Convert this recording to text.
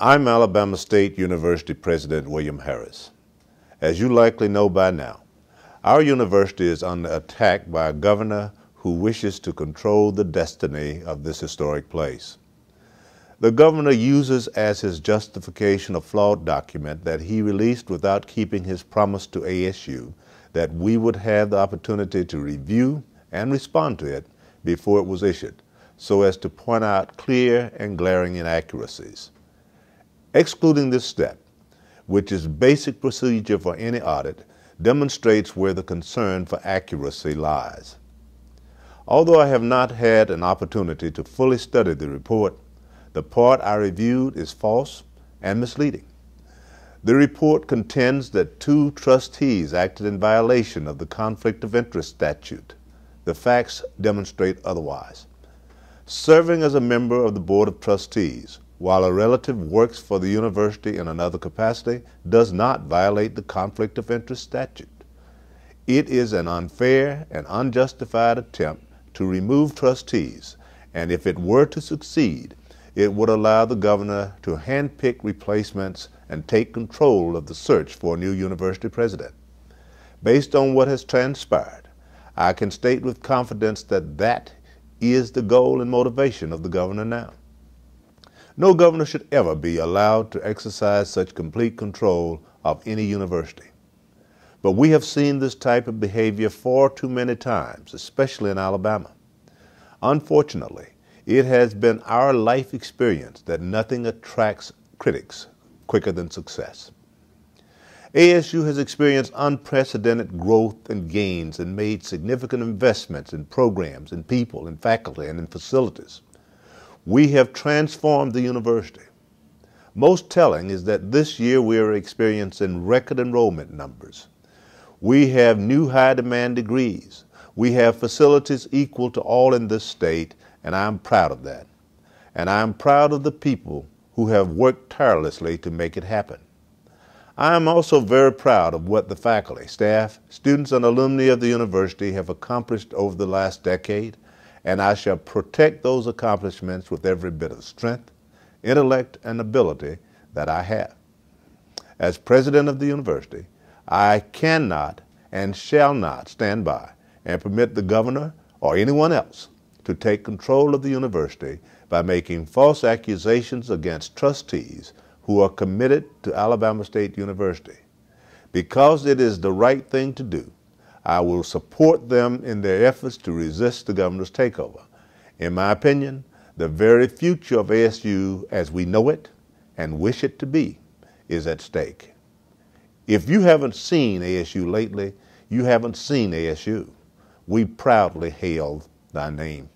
I'm Alabama State University President William Harris. As you likely know by now, our university is under attack by a governor who wishes to control the destiny of this historic place. The governor uses as his justification a flawed document that he released without keeping his promise to ASU that we would have the opportunity to review and respond to it before it was issued, so as to point out clear and glaring inaccuracies. Excluding this step, which is basic procedure for any audit, demonstrates where the concern for accuracy lies. Although I have not had an opportunity to fully study the report, the part I reviewed is false and misleading. The report contends that two trustees acted in violation of the Conflict of Interest statute. The facts demonstrate otherwise. Serving as a member of the Board of Trustees, while a relative works for the university in another capacity, does not violate the conflict of interest statute. It is an unfair and unjustified attempt to remove trustees, and if it were to succeed, it would allow the governor to handpick replacements and take control of the search for a new university president. Based on what has transpired, I can state with confidence that that is the goal and motivation of the governor now. No governor should ever be allowed to exercise such complete control of any university. But we have seen this type of behavior far too many times, especially in Alabama. Unfortunately, it has been our life experience that nothing attracts critics quicker than success. ASU has experienced unprecedented growth and gains and made significant investments in programs, in people, in faculty, and in facilities. We have transformed the university. Most telling is that this year we are experiencing record enrollment numbers. We have new high demand degrees. We have facilities equal to all in this state, and I'm proud of that. And I'm proud of the people who have worked tirelessly to make it happen. I am also very proud of what the faculty, staff, students, and alumni of the university have accomplished over the last decade and I shall protect those accomplishments with every bit of strength, intellect, and ability that I have. As president of the university, I cannot and shall not stand by and permit the governor or anyone else to take control of the university by making false accusations against trustees who are committed to Alabama State University. Because it is the right thing to do, I will support them in their efforts to resist the governor's takeover. In my opinion, the very future of ASU as we know it and wish it to be is at stake. If you haven't seen ASU lately, you haven't seen ASU. We proudly hail thy name.